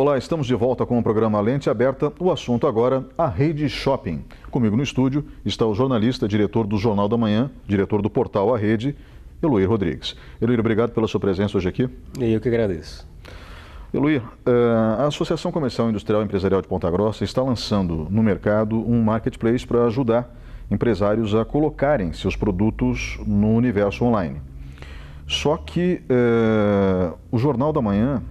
Olá, estamos de volta com o programa Lente Aberta. O assunto agora, a rede shopping. Comigo no estúdio está o jornalista, diretor do Jornal da Manhã, diretor do portal A Rede, Eloir Rodrigues. Eloir, obrigado pela sua presença hoje aqui. E eu que agradeço. Eloir, eh, a Associação Comercial Industrial e Empresarial de Ponta Grossa está lançando no mercado um marketplace para ajudar empresários a colocarem seus produtos no universo online. Só que eh, o Jornal da Manhã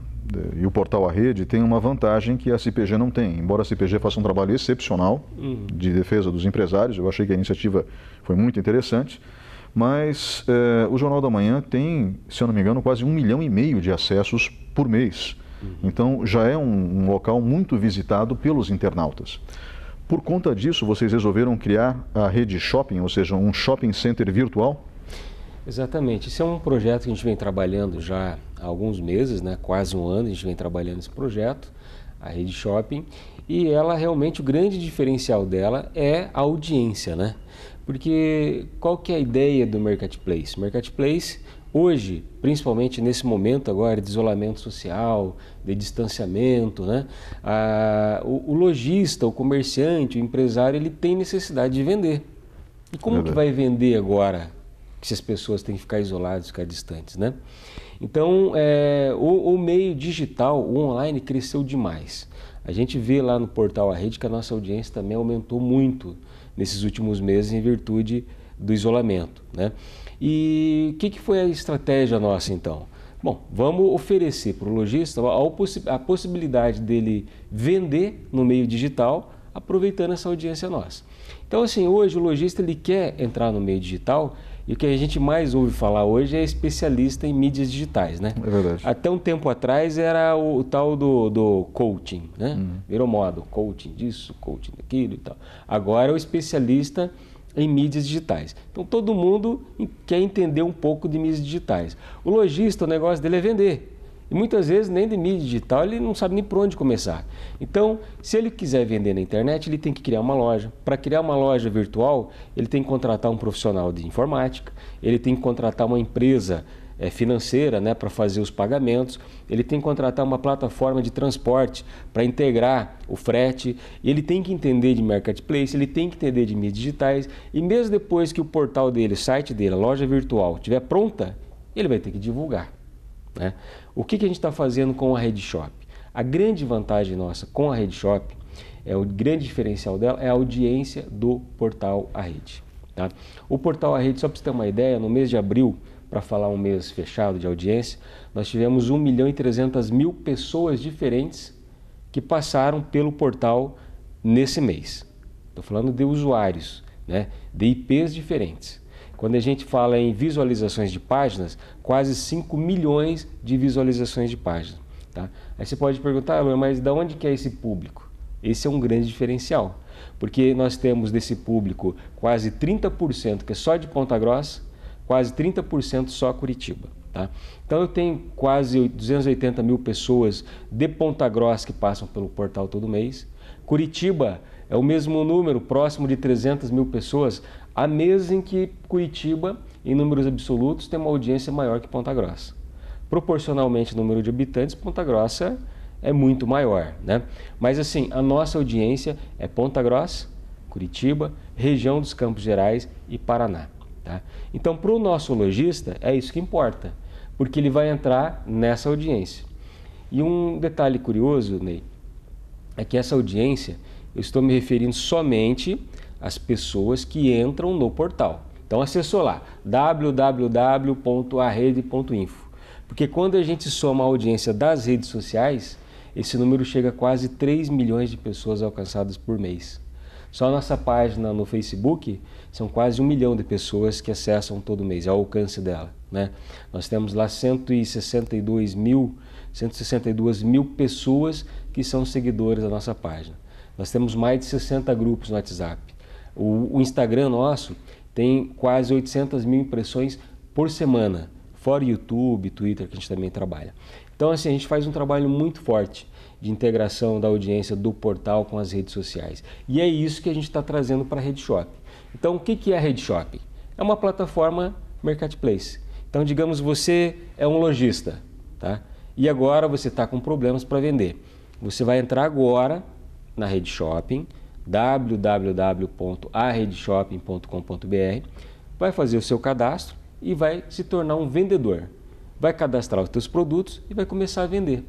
e o portal a rede tem uma vantagem que a CPG não tem. Embora a CPG faça um trabalho excepcional uhum. de defesa dos empresários, eu achei que a iniciativa foi muito interessante, mas eh, o Jornal da Manhã tem, se eu não me engano, quase um milhão e meio de acessos por mês. Uhum. Então já é um, um local muito visitado pelos internautas. Por conta disso, vocês resolveram criar a rede shopping, ou seja, um shopping center virtual? Exatamente. Isso é um projeto que a gente vem trabalhando já há alguns meses, né? quase um ano a gente vem trabalhando esse projeto, a rede shopping, e ela realmente, o grande diferencial dela é a audiência, né? Porque qual que é a ideia do Marketplace? Marketplace, hoje, principalmente nesse momento agora de isolamento social, de distanciamento, né? o, o lojista, o comerciante, o empresário, ele tem necessidade de vender. E como é que vai vender agora que as pessoas têm que ficar isoladas, ficar distantes, né? Então, é, o, o, meio digital, o online, cresceu demais. A gente vê lá no portal A Rede que a nossa audiência também aumentou muito nesses últimos meses em virtude do isolamento, né? E o que, que foi a estratégia nossa, então? Bom, vamos oferecer para o lojista a possibilidade dele vender no meio digital, aproveitando essa audiência nossa. Então, assim, hoje o lojista ele quer entrar no meio digital, e o que a gente mais ouve falar hoje é especialista em mídias digitais, né? É verdade. Até um tempo atrás era o, o tal do, do coaching, né? Uhum. Virou moda, coaching disso, coaching daquilo e tal. Agora é o especialista em mídias digitais. Então todo mundo quer entender um pouco de mídias digitais. O lojista, o negócio dele é vender. E muitas vezes nem de mídia digital ele não sabe nem por onde começar. Então, se ele quiser vender na internet, ele tem que criar uma loja. Para criar uma loja virtual, ele tem que contratar um profissional de informática, ele tem que contratar uma empresa é, financeira né, para fazer os pagamentos, ele tem que contratar uma plataforma de transporte para integrar o frete, ele tem que entender de marketplace, ele tem que entender de mídias digitais e mesmo depois que o portal dele, o site dele, a loja virtual estiver pronta, ele vai ter que divulgar. Né? O que, que a gente está fazendo com a Rede Shop? A grande vantagem nossa com a Rede Shop, é o grande diferencial dela, é a audiência do portal A Rede. Tá? O portal A Rede, só para você ter uma ideia, no mês de abril, para falar um mês fechado de audiência, nós tivemos 1 milhão e 300 mil pessoas diferentes que passaram pelo portal nesse mês. Estou falando de usuários, né? de IPs diferentes. Quando a gente fala em visualizações de páginas, quase 5 milhões de visualizações de páginas. Tá? Aí você pode perguntar, ah, mas de onde que é esse público? Esse é um grande diferencial, porque nós temos desse público quase 30% que é só de Ponta Grossa, quase 30% só Curitiba. Tá? Então eu tenho quase 280 mil pessoas de Ponta Grossa que passam pelo portal todo mês. Curitiba é o mesmo número, próximo de 300 mil pessoas há meses em que Curitiba, em números absolutos, tem uma audiência maior que Ponta Grossa. Proporcionalmente ao número de habitantes, Ponta Grossa é muito maior, né? Mas assim, a nossa audiência é Ponta Grossa, Curitiba, região dos Campos Gerais e Paraná. Tá? Então, para o nosso lojista, é isso que importa, porque ele vai entrar nessa audiência. E um detalhe curioso, Ney, é que essa audiência, eu estou me referindo somente as pessoas que entram no portal. Então acessou lá www.arrede.info. Porque quando a gente soma a audiência das redes sociais, esse número chega a quase 3 milhões de pessoas alcançadas por mês. Só a nossa página no Facebook são quase um milhão de pessoas que acessam todo mês, é o alcance dela. Né? Nós temos lá 162 mil, 162 mil pessoas que são seguidores da nossa página. Nós temos mais de 60 grupos no WhatsApp. O, o Instagram nosso tem quase 800 mil impressões por semana, fora YouTube, Twitter, que a gente também trabalha. Então, assim, a gente faz um trabalho muito forte de integração da audiência do portal com as redes sociais. E é isso que a gente está trazendo para a Rede Shop. Então, o que, que é a Rede Shop? É uma plataforma marketplace. Então, digamos, você é um lojista, tá? E agora você está com problemas para vender. Você vai entrar agora na Rede Shopping, www.arredeshopping.com.br, vai fazer o seu cadastro e vai se tornar um vendedor. Vai cadastrar os seus produtos e vai começar a vender.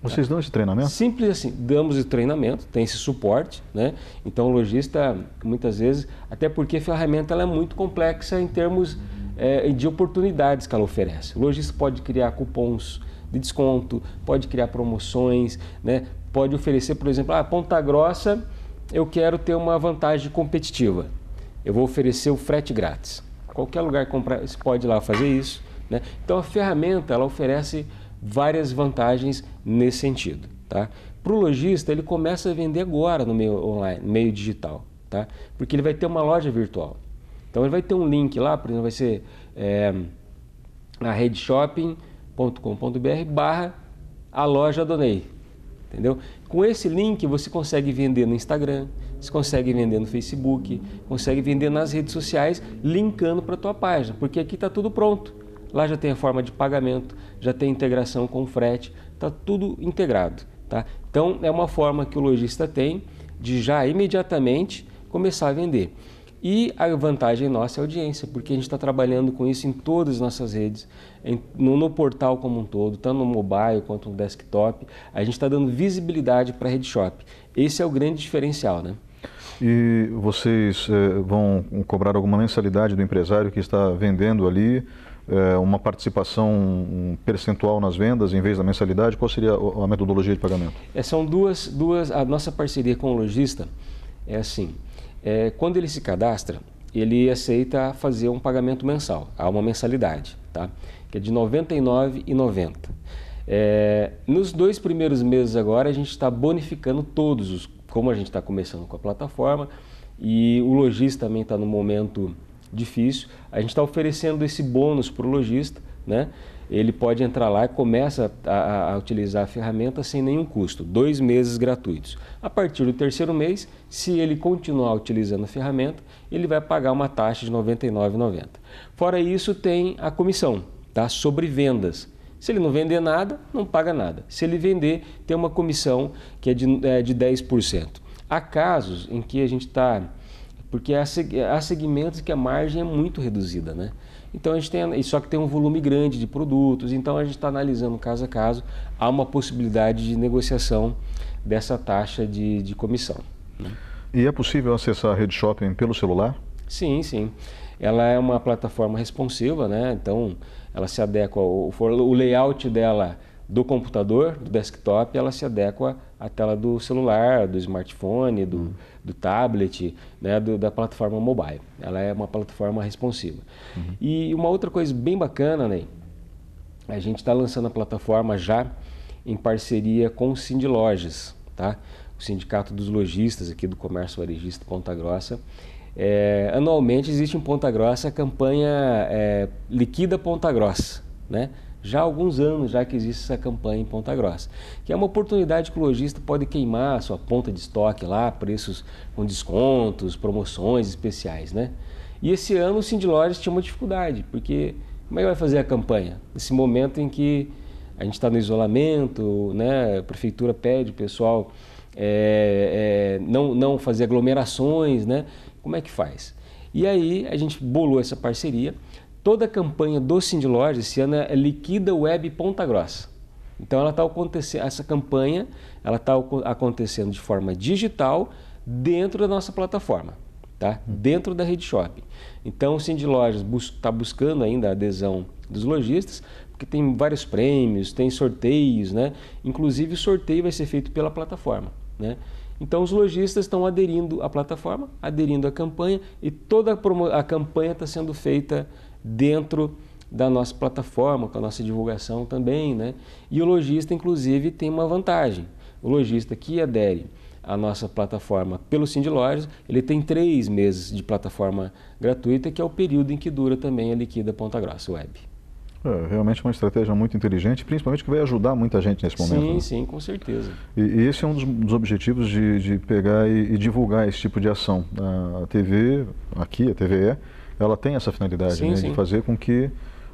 Vocês dão esse treinamento? Simples assim, damos esse treinamento, tem esse suporte, né? Então o lojista, muitas vezes, até porque a ferramenta ela é muito complexa em termos é, de oportunidades que ela oferece. O lojista pode criar cupons de desconto, pode criar promoções, né? pode oferecer, por exemplo, a ah, Ponta Grossa eu quero ter uma vantagem competitiva. Eu vou oferecer o frete grátis. Qualquer lugar comprar, você pode ir lá fazer isso. Né? Então a ferramenta ela oferece várias vantagens nesse sentido. Tá? Para o lojista, ele começa a vender agora no meio online, no meio digital, tá? porque ele vai ter uma loja virtual. Então ele vai ter um link lá, por exemplo, vai ser é, na redeshopping.com.br barra a loja Donei entendeu? Com esse link você consegue vender no Instagram, você consegue vender no Facebook, consegue vender nas redes sociais, linkando para a tua página, porque aqui está tudo pronto. Lá já tem a forma de pagamento, já tem integração com frete, está tudo integrado. Tá? Então é uma forma que o lojista tem de já imediatamente começar a vender. E a vantagem nossa é a audiência, porque a gente está trabalhando com isso em todas as nossas redes, em, no, no, portal como um todo, tanto no mobile quanto no desktop. A gente está dando visibilidade para a rede shop. Esse é o grande diferencial, né? E vocês eh, vão cobrar alguma mensalidade do empresário que está vendendo ali, eh, uma participação percentual nas vendas em vez da mensalidade? Qual seria a, a metodologia de pagamento? É, são duas, duas. A nossa parceria com o lojista é assim. É, quando ele se cadastra, ele aceita fazer um pagamento mensal, há uma mensalidade, tá? que é de R$ 99,90. É, nos dois primeiros meses agora, a gente está bonificando todos, os, como a gente está começando com a plataforma, e o lojista também está no momento difícil, a gente está oferecendo esse bônus para o lojista, né? ele pode entrar lá e começa a, a, utilizar a ferramenta sem nenhum custo, dois meses gratuitos. A partir do terceiro mês, se ele continuar utilizando a ferramenta, ele vai pagar uma taxa de R$ 99,90. Fora isso, tem a comissão tá? sobre vendas. Se ele não vender nada, não paga nada. Se ele vender, tem uma comissão que é de, é, de 10%. Há casos em que a gente está. Porque há, há segmentos que a margem é muito reduzida, né? Então a gente tem, só que tem um volume grande de produtos, então a gente está analisando caso a caso, há uma possibilidade de negociação dessa taxa de, de comissão. Né? E é possível acessar a rede shopping pelo celular? Sim, sim. Ela é uma plataforma responsiva, né? então ela se adequa, o layout dela do computador, do desktop, ela se adequa a tela do celular, do smartphone, do, uhum. do tablet, né, do, da plataforma mobile. Ela é uma plataforma responsiva. Uhum. E uma outra coisa bem bacana, Ney, né, a gente está lançando a plataforma já em parceria com o Cindy Lojas, tá? o Sindicato dos Lojistas aqui do Comércio Varejista Ponta Grossa. É, anualmente existe em Ponta Grossa a campanha é, Liquida Ponta Grossa, né? já há alguns anos já que existe essa campanha em Ponta Grossa, que é uma oportunidade que o lojista pode queimar a sua ponta de estoque lá, preços com descontos, promoções especiais, né? E esse ano o Cindy Lojas tinha uma dificuldade, porque como é que vai fazer a campanha? nesse momento em que a gente está no isolamento, né? a prefeitura pede o pessoal é, é, não, não fazer aglomerações, né? Como é que faz? E aí a gente bolou essa parceria toda a campanha do Cindy Loja esse ano é Liquida Web Ponta Grossa. Então ela tá acontecendo, essa campanha ela está acontecendo de forma digital dentro da nossa plataforma, tá? dentro da rede shopping. Então o Cindy Lojas está bus tá buscando ainda a adesão dos lojistas, porque tem vários prêmios, tem sorteios, né? inclusive o sorteio vai ser feito pela plataforma. Né? Então os lojistas estão aderindo à plataforma, aderindo à campanha e toda a, a campanha está sendo feita dentro da nossa plataforma, com a nossa divulgação também. Né? E o lojista, inclusive, tem uma vantagem. O lojista que adere à nossa plataforma pelo Cindy Lojas, ele tem três meses de plataforma gratuita, que é o período em que dura também a liquida Ponta Grossa Web. É, realmente uma estratégia muito inteligente, principalmente que vai ajudar muita gente nesse momento. Sim, né? sim, com certeza. E, e, esse é um dos, dos objetivos de, de pegar e, e, divulgar esse tipo de ação. A TV, aqui, a TVE, ela tem essa finalidade sim, né, sim. de fazer com que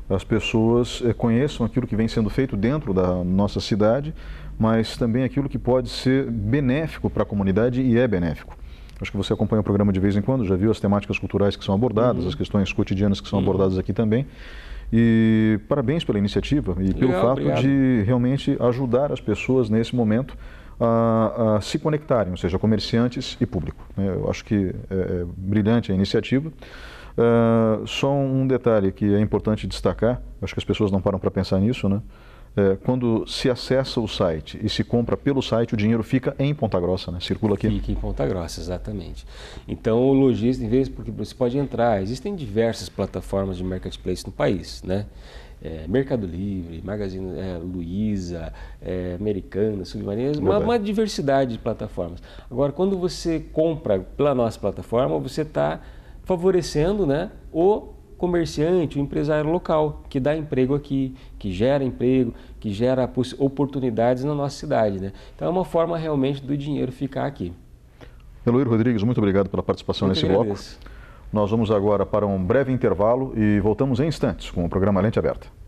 as pessoas eh, conheçam aquilo que vem sendo feito dentro da nossa cidade, mas também aquilo que pode ser benéfico para a comunidade e é benéfico. Acho que você acompanha o programa de vez em quando, já viu as temáticas culturais que são abordadas, uhum. as questões cotidianas que são uhum. abordadas aqui também. E parabéns pela iniciativa e Legal, pelo fato obrigado. de realmente ajudar as pessoas nesse momento a, a, se conectarem, ou seja, comerciantes e público. Né. Eu acho que é, é brilhante a iniciativa. Uh, só um detalhe que é importante destacar, acho que as pessoas não param para pensar nisso, né? É, quando se acessa o site e se compra pelo site, o dinheiro fica em Ponta Grossa, né? Circula aqui. Fica em Ponta Grossa, exatamente. Então o lojista, em vez porque você pode entrar, existem diversas plataformas de marketplace no país, né? É, Mercado Livre, Magazine é, Luiza, é, Americana, Submarinas, uma, uma, diversidade de plataformas. Agora, quando você compra pela nossa plataforma, você está favorecendo né, o comerciante, o empresário local, que dá emprego aqui, que gera emprego, que gera oportunidades na nossa cidade. Né? Então é uma forma realmente do dinheiro ficar aqui. Eloir Rodrigues, muito obrigado pela participação muito nesse agradeço. bloco. Nós vamos agora para um breve intervalo e voltamos em instantes com o programa Lente Aberta.